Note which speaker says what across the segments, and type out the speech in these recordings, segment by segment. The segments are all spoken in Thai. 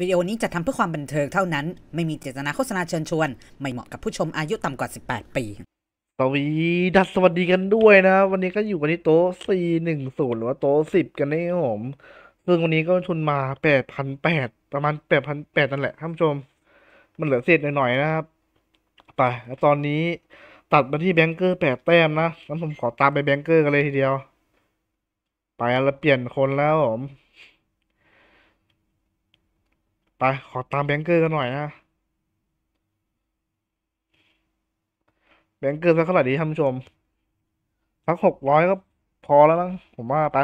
Speaker 1: วิดีโอนี้จะทำเพื่อความบันเทิงเท่านั้น ไม่มีเจตนาโฆษณาเชิญชวน ไม่เหมาะกับผู้ชมอายุต่ำกว่า 18 ปี สวีดัสสวัสดีกันด้วยนะ วันนี้ก็อยู่กันที่โต๊ะ 410 หรือว่าโต๊ะ 10 กันนี่ผมซึ่งวันนี้ก็ทุนมา 8,800 ประมาณ 8,800 นั่นแหละท่านผู้ชม มันเหลือเศษหน่อยๆนะครับไปตอนนี้ตัดมาที่แบงเกอร์ 8 แต้มนะแล้นผมขอตามไปแบงเกอร์กันเลยทีเดียว ไปแล้วเปลี่ยนคนแล้วผมไปขอตามแบงเกอร์กันหน่อยนะแบงเกอร์สักเท่าไหร่ดีท่านผู้ชมสักหกร้อยก็พอแล้วนะผมว่าไป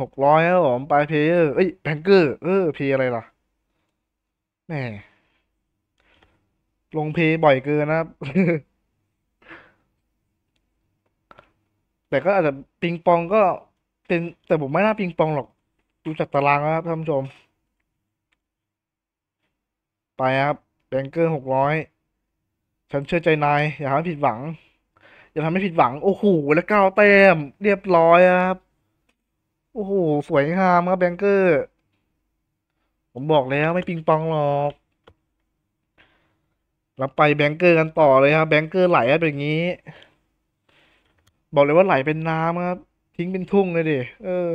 Speaker 1: หกร้อยครับผมไปเพย์เอ้ยแบงเกอร์เออเพย์อะไรล่ะแหมลงเพย์บ่อยเกินนะครับแต่ก็อาจจะปิงปองก็ เป็นแต่ผมไม่น่าปิงปองหรอกดูจากตารางนะครับท่านผู้ชมไปครับแบงเกอร์หกร้อยฉันเชื่อใจนายอย่าทำให้ผิดหวัง อย่าทำให้ผิดหวังโอ้โหแล้วเก้าเต็มเรียบร้อยครับ โอ้โหสวยงามครับแบงเกอร์ผมบอกแล้วไม่ปิงปองหรอกเราไปแบงเกอร์กันต่อเลยครับแบงเกอร์ไหลแบบนอย่างนี้ บอกเลยว่าไหลเป็นน้ำครับ ทิ้งเป็นทุ่งเลยดิเออ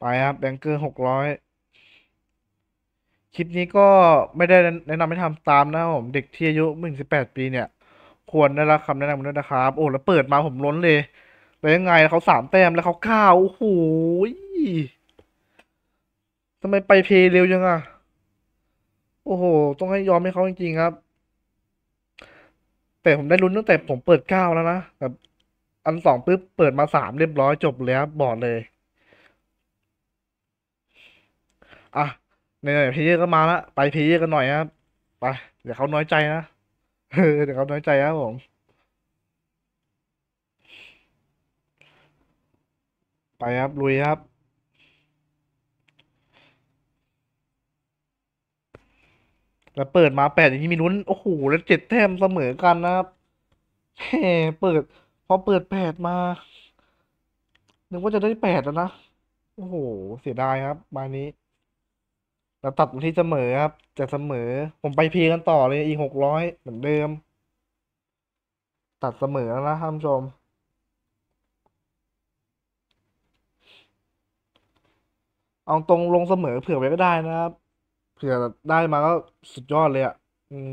Speaker 1: ไปครับแบงเกอร์หกร้อยคลิปนี้ก็ไม่ได้แนะนำให้ทำตามนะผมเด็กที่อายุหนึ่งสิบแปดปีเนี่ย ควรได้รับคำแนะนำด้วยนะครับ โอ้แล้วเปิดมาผมล้นเลยแล้วยังไงเขาสามแต้มแล้วเขาเก้าโอ้โหทำไมไปเพลเร็วยังอ่ะโอ้โหต้องให้ยอมให้เขาจริงๆครับ แต่ผมได้ลุ้นตั้งแต่ผมเปิดเก้าแล้วนะแบบ อันสองปุ๊บเปิดมาสามเรียบร้อยจบแล้วบอดเลยอ่ะไหน่อพเยอรก็มาละไปพพเอกันหน่อยนะครับ ไป เดี๋ยวเขาน้อยใจนะเดี๋ยวเขาน้อยใจครับผม ไปครับลุยครับ แล้วเปิดมาแปดอย่างนี้มีลุ้นโอ้โหแล้วเจ็ดแทมเสมอกันนะครับแหมเปิดพอเปิดแปดมา นึกว่าจะได้แปดแล้วนะโอ้โหเสียดายครับมานี้เราตัดมาที่เสมอครับจะเสมอ ผมไปพีกันต่อเลยอีหกร้อยเหมือนเดิม ตัดเสมอแล้วนะท่านผู้ชม เอาตรงลงเสมอเผื่อไว้ก็ได้นะครับ เผื่อได้มาก็สุดยอดเลยอ่ะอืม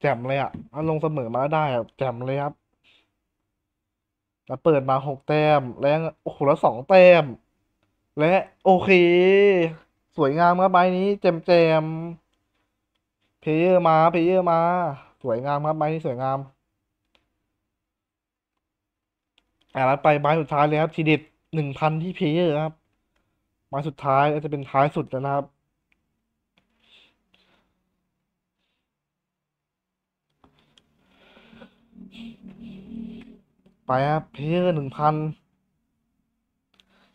Speaker 1: แจ่มเลยอ่ะ เอาลงเสมอมาได้อ่ะ แจ่มเลยครับแล้วเปิดมาหกแต้ม แล้ว โอ้โหแล้วสองแต้ม และโอเคสวยงามครับใบนี้เจมเจมเพเยอร์มาเพเยอร์มา สวยงามครับใบนี้สวยงามอ่าแล้วไปใบสุดท้ายเลยครับทีเด็ดหนึ่งพันที่เพเยอร์ครับใบสุดท้ายจะเป็นท้ายสุดนะครับ ไปครับเพเยอร์หนึ่งพัน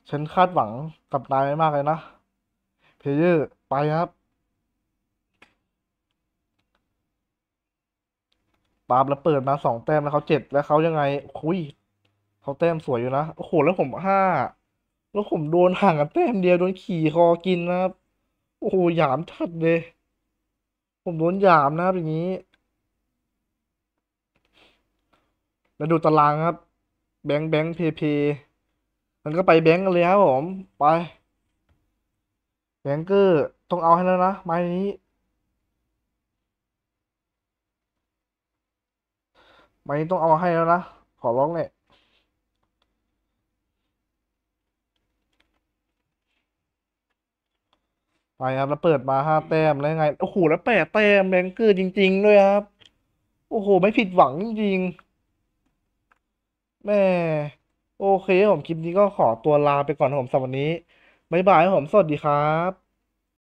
Speaker 1: ฉันคาดหวังกับนายไม่มากเลยนะเพเยอร์ไปครับ ปาบแล้วเปิดมาสองแต้มแล้วเขาเจ็ดแล้วเขายังไงคุยเขาแต้มสวยอยู่นะโอ้โหแล้วผมห้า แล้วผมโดนห่างกันแต้มเดียวโดนขี่คอกินนะครับโอ้โหหยามชัดเลย ผมโดนหยามนะครับอย่างนี้ แล้วดูตารางครับ แบงค์แบงค์เพเพมันก็ไปแบงค์กันเลยครับผมไปแบงเกอร์ต้องเอาให้แล้วนะ ไม้นี้ไม้นี้ต้องเอาให้แล้วนะ ขอร้องเลยไปครับแล้วเปิดมาห้าแต้ม แล้วไง โอ้โห แล้วแปดแต้มแบงเกอร์จริง ๆ ด้วยครับ โอ้โห ไม่ผิดหวังจริง ๆแม่ โอเค ผมคลิปนี้ก็ขอตัวลาไปก่อนผมสำหรับวันนี้บายบายผมสวัสดีครับ